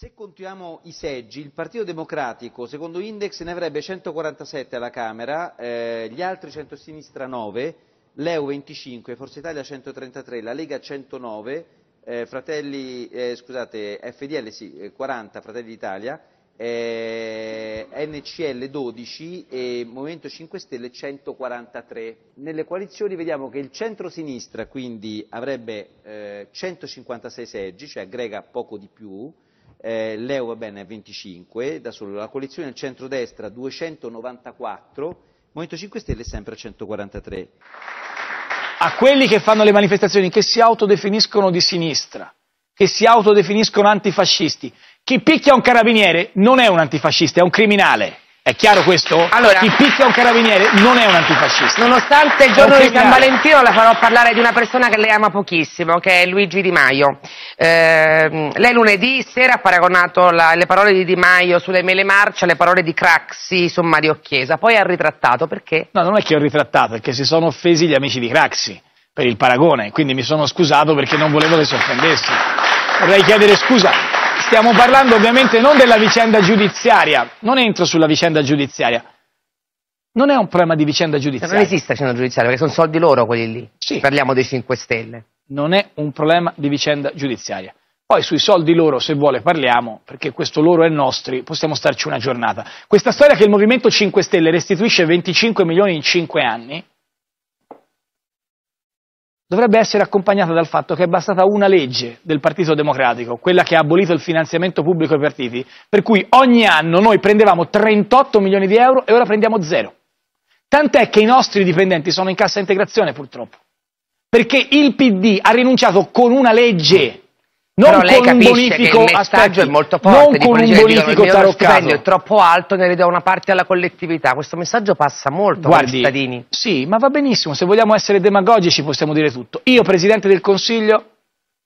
Se contiamo i seggi, il Partito Democratico, secondo Index, ne avrebbe 147 alla Camera, eh, gli altri centrosinistra 9, l'EU 25, Forza Italia 133, la Lega 109, eh, fratelli, eh, scusate, FDL sì, 40, eh, Fratelli d'Italia, eh, NCL 12 e Movimento 5 Stelle 143. Nelle coalizioni vediamo che il centrosinistra quindi avrebbe 156 eh, seggi, cioè aggrega poco di più, eh, va bene 25, da solo la coalizione centrodestra 294, il Movimento 5 Stelle è sempre a 143. A quelli che fanno le manifestazioni, che si autodefiniscono di sinistra, che si autodefiniscono antifascisti, chi picchia un carabiniere non è un antifascista, è un criminale. È chiaro questo? Allora, Chi picchia un carabiniere non è un antifascista. Nonostante il giorno di San Valentino la farò parlare di una persona che lei ama pochissimo, che è Luigi Di Maio. Eh, lei lunedì sera ha paragonato la, le parole di Di Maio sulle mele marce alle parole di Craxi su Mario Chiesa, poi ha ritrattato, perché? No, non è che ho ritrattato, è che si sono offesi gli amici di Craxi per il paragone, quindi mi sono scusato perché non volevo che si offendesse. Vorrei chiedere scusa Stiamo parlando ovviamente non della vicenda giudiziaria, non entro sulla vicenda giudiziaria. Non è un problema di vicenda giudiziaria. Non esiste vicenda giudiziaria, perché sono soldi loro quelli lì. Sì. Parliamo dei 5 Stelle. Non è un problema di vicenda giudiziaria. Poi sui soldi loro, se vuole, parliamo, perché questo loro è nostro, possiamo starci una giornata. Questa storia che il Movimento 5 Stelle restituisce 25 milioni in 5 anni, dovrebbe essere accompagnata dal fatto che è bastata una legge del Partito Democratico, quella che ha abolito il finanziamento pubblico ai partiti, per cui ogni anno noi prendevamo 38 milioni di euro e ora prendiamo zero. Tant'è che i nostri dipendenti sono in cassa integrazione purtroppo, perché il PD ha rinunciato con una legge non Però lei capisce che il messaggio aspetti, è molto forte, non con un bonifico dicono, il stipendio è troppo alto, ne ridò una parte alla collettività. Questo messaggio passa molto Guardi, ai cittadini. Sì, ma va benissimo, se vogliamo essere demagogici possiamo dire tutto. Io, Presidente del Consiglio,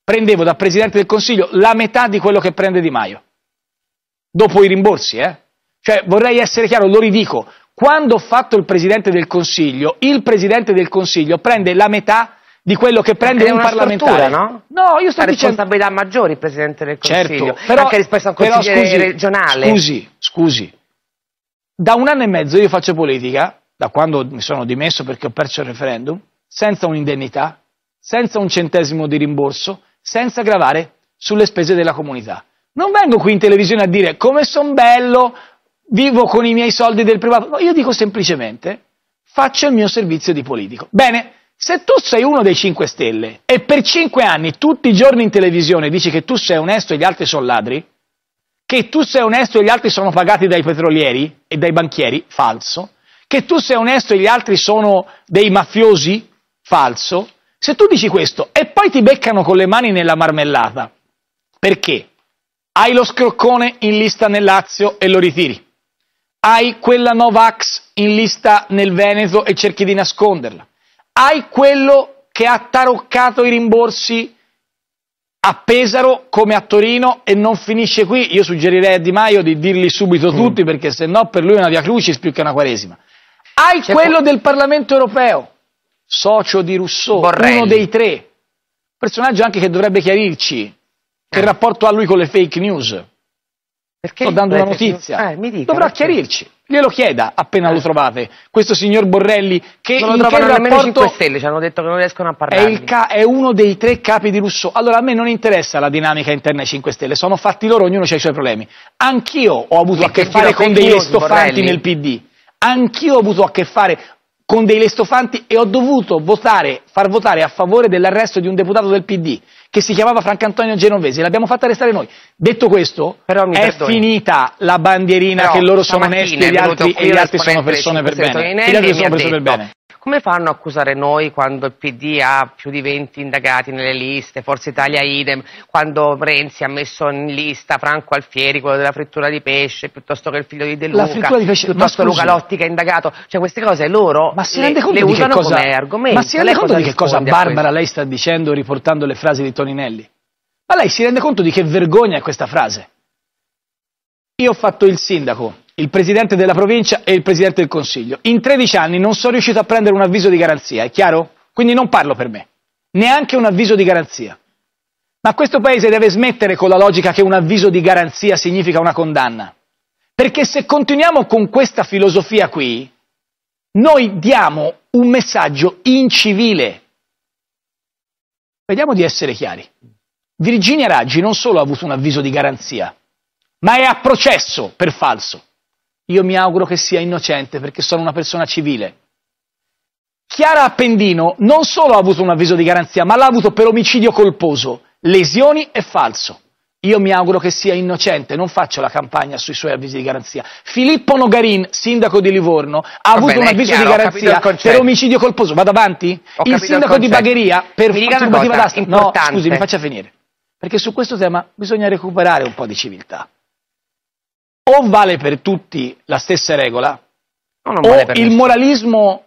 prendevo da Presidente del Consiglio la metà di quello che prende Di Maio. Dopo i rimborsi, eh? Cioè, vorrei essere chiaro, lo ridico. Quando ho fatto il Presidente del Consiglio, il Presidente del Consiglio prende la metà di di quello che prende un parlamentare. no? No, io sto La dicendo... responsabilità maggiore il Presidente del certo, Consiglio, certo, però, anche rispetto al un consigliere però, scusi, regionale. Scusi, scusi, da un anno e mezzo io faccio politica, da quando mi sono dimesso perché ho perso il referendum, senza un'indennità, senza un centesimo di rimborso, senza gravare sulle spese della comunità. Non vengo qui in televisione a dire come son bello, vivo con i miei soldi del privato. No, io dico semplicemente faccio il mio servizio di politico. Bene, se tu sei uno dei 5 Stelle e per 5 anni tutti i giorni in televisione dici che tu sei onesto e gli altri sono ladri, che tu sei onesto e gli altri sono pagati dai petrolieri e dai banchieri, falso, che tu sei onesto e gli altri sono dei mafiosi, falso, se tu dici questo e poi ti beccano con le mani nella marmellata, perché hai lo scroccone in lista nel Lazio e lo ritiri, hai quella Novax in lista nel Veneto e cerchi di nasconderla, hai quello che ha taroccato i rimborsi a Pesaro come a Torino e non finisce qui. Io suggerirei a Di Maio di dirli subito mm. tutti perché se no per lui è una via crucis più che una quaresima. Hai quello del Parlamento europeo, socio di Rousseau, Borrelli. uno dei tre. Personaggio anche che dovrebbe chiarirci che eh. rapporto ha lui con le fake news. Perché Sto dando una notizia. Eh, dica, Dovrà perché? chiarirci. Glielo chieda appena eh. lo trovate. Questo signor Borrelli che non lo trovano nemmeno rapporto... 5 Stelle, ci hanno detto che non riescono a parlare. È, è, uno dei tre capi di Rousseau. Allora a me non interessa la dinamica interna ai 5 Stelle, sono fatti loro, ognuno ha i suoi problemi. Anch'io ho avuto e a che fare con degli estofanti nel PD. Anch'io ho avuto a che fare, con dei lestofanti e ho dovuto votare, far votare a favore dell'arresto di un deputato del PD che si chiamava Antonio Genovese, l'abbiamo fatta arrestare noi. Detto questo, però, è perdoni. finita la bandierina però, che loro sono onesti e gli altri, e Gli altri sono persone per bene. Come fanno a accusare noi quando il PD ha più di 20 indagati nelle liste, Forza Italia idem, quando Renzi ha messo in lista Franco Alfieri, quello della frittura di pesce, piuttosto che il figlio di De Luca, piuttosto Luca Lotti che è indagato, cioè queste cose loro ma si le, conto le usano cosa, come argomento. Ma si rende lei conto di che cosa Barbara lei sta dicendo riportando le frasi di Toninelli? Ma lei si rende conto di che vergogna è questa frase? Io ho fatto il sindaco, il presidente della provincia e il presidente del consiglio. In 13 anni non sono riuscito a prendere un avviso di garanzia, è chiaro? Quindi non parlo per me, neanche un avviso di garanzia. Ma questo paese deve smettere con la logica che un avviso di garanzia significa una condanna. Perché se continuiamo con questa filosofia qui, noi diamo un messaggio incivile. Vediamo di essere chiari. Virginia Raggi non solo ha avuto un avviso di garanzia, ma è a processo per falso. Io mi auguro che sia innocente perché sono una persona civile. Chiara Appendino non solo ha avuto un avviso di garanzia, ma l'ha avuto per omicidio colposo, lesioni e falso. Io mi auguro che sia innocente, non faccio la campagna sui suoi avvisi di garanzia. Filippo Nogarin, sindaco di Livorno, ha Va avuto bene, un avviso chiaro, di garanzia per omicidio colposo. Vado avanti? Ho il sindaco il di Bagheria per turbativa d'asta. No, scusi, mi faccia finire. Perché su questo tema bisogna recuperare un po' di civiltà o vale per tutti la stessa regola, no, o vale il nessuno. moralismo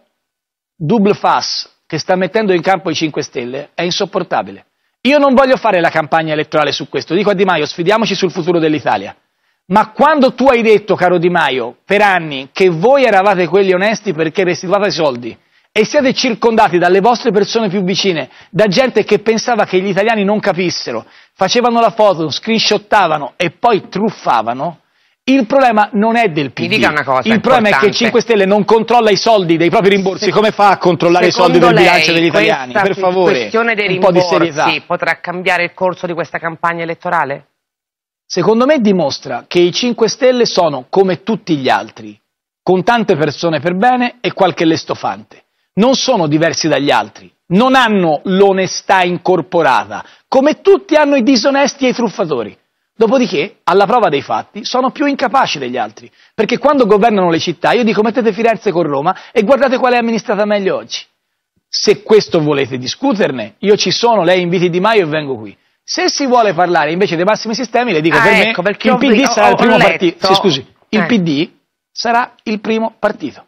double fuss che sta mettendo in campo i 5 Stelle è insopportabile. Io non voglio fare la campagna elettorale su questo, dico a Di Maio sfidiamoci sul futuro dell'Italia. Ma quando tu hai detto, caro Di Maio, per anni che voi eravate quelli onesti perché restituivate i soldi e siete circondati dalle vostre persone più vicine, da gente che pensava che gli italiani non capissero, facevano la foto, screenshottavano e poi truffavano, il problema non è del PD. dica una cosa. Il importante. problema è che 5 Stelle non controlla i soldi dei propri rimborsi. Se, Come fa a controllare i soldi del bilancio degli italiani? Per favore. La questione dei rimborsi potrà cambiare il corso di questa campagna elettorale? Secondo me dimostra che i 5 Stelle sono come tutti gli altri, con tante persone per bene e qualche lestofante. Non sono diversi dagli altri, non hanno l'onestà incorporata, come tutti hanno i disonesti e i truffatori. Dopodiché, alla prova dei fatti, sono più incapaci degli altri, perché quando governano le città, io dico mettete Firenze con Roma e guardate quale è amministrata meglio oggi. Se questo volete discuterne, io ci sono, lei inviti Di Maio e vengo qui. Se si vuole parlare invece dei massimi sistemi, le dico ah, per ecco, me, il PD ho, sarà ho, il primo partito, sì, scusi, eh. PD sarà il primo partito.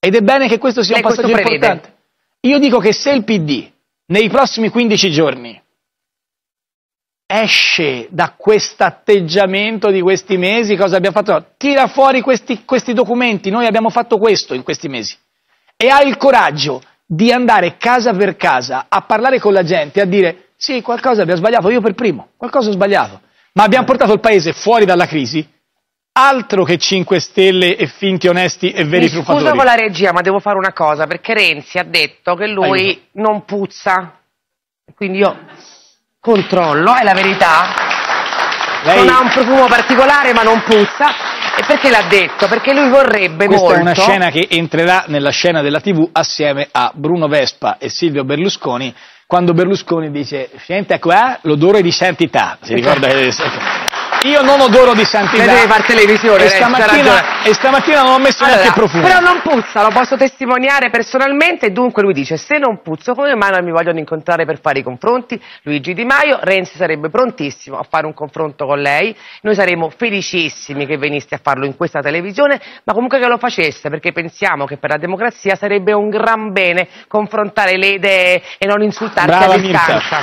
Ed è bene che questo sia lei un passaggio importante. Io dico che se il PD, nei prossimi 15 giorni, esce da questo atteggiamento di questi mesi, cosa abbiamo fatto? Tira fuori questi, questi documenti, noi abbiamo fatto questo in questi mesi. E ha il coraggio di andare casa per casa a parlare con la gente, a dire sì, qualcosa abbiamo sbagliato, io per primo, qualcosa ho sbagliato, ma abbiamo certo. portato il paese fuori dalla crisi, altro che 5 Stelle e finti onesti e veri Mi truffatori. Scusa con la regia, ma devo fare una cosa, perché Renzi ha detto che lui Aiuto. non puzza, quindi io controllo, è la verità. Lei... Non ha un profumo particolare ma non puzza. E perché l'ha detto? Perché lui vorrebbe Questa molto... Questa è una scena che entrerà nella scena della TV assieme a Bruno Vespa e Silvio Berlusconi quando Berlusconi dice, sente ecco, qua eh, l'odore di santità, si ricorda esatto. che... Io non odoro di santità. deve far televisione, e stamattina, e stamattina non ho messo allora, neanche il profumo. Però non puzza, lo posso testimoniare personalmente. Dunque lui dice, se non puzzo come mai non mi vogliono incontrare per fare i confronti? Luigi Di Maio, Renzi sarebbe prontissimo a fare un confronto con lei. Noi saremmo felicissimi che veniste a farlo in questa televisione, ma comunque che lo facesse, perché pensiamo che per la democrazia sarebbe un gran bene confrontare le idee e non insultarsi Brava a distanza.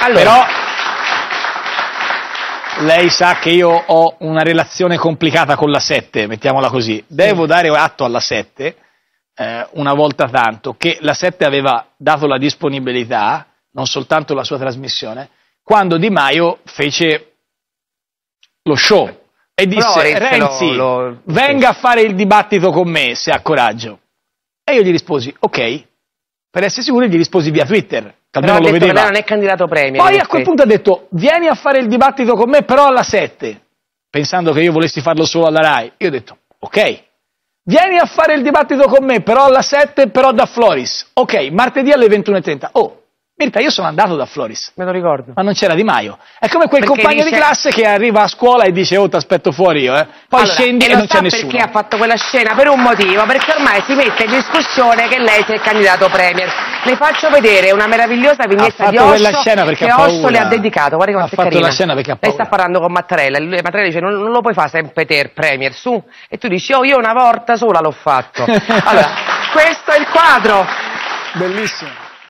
Allora, Però lei sa che io ho una relazione complicata con la 7, mettiamola così. Devo dare atto alla 7, eh, una volta tanto, che la 7 aveva dato la disponibilità, non soltanto la sua trasmissione, quando Di Maio fece lo show e disse Renzi, Renzi lo, lo... venga a fare il dibattito con me se ha coraggio. E io gli risposi, ok, per essere sicuri gli risposi via Twitter. Però ha detto non è candidato premio. Poi a quel punto ha detto vieni a fare il dibattito con me però alla 7, pensando che io volessi farlo solo alla RAI. Io ho detto ok, vieni a fare il dibattito con me però alla 7 però da Floris. Ok, martedì alle 21.30. Oh, Mirka, io sono andato da Floris. Me lo ricordo. Ma non c'era Di Maio. È come quel perché compagno dice... di classe che arriva a scuola e dice oh ti aspetto fuori io, eh. Poi allora, scendi e, e non c'è nessuno. perché ha fatto quella scena? Per un motivo, perché ormai si mette in discussione che lei sia il candidato premier. Le faccio vedere una meravigliosa vignetta di Osho che Osho le ha dedicato. Guarda quanto è carina. Ha fatto la scena perché ha paura. Lei sta parlando con Mattarella. Lui, Mattarella dice non, non, lo puoi fare sempre te premier, su. E tu dici oh io una volta sola l'ho fatto. allora, questo è il quadro. Bellissimo.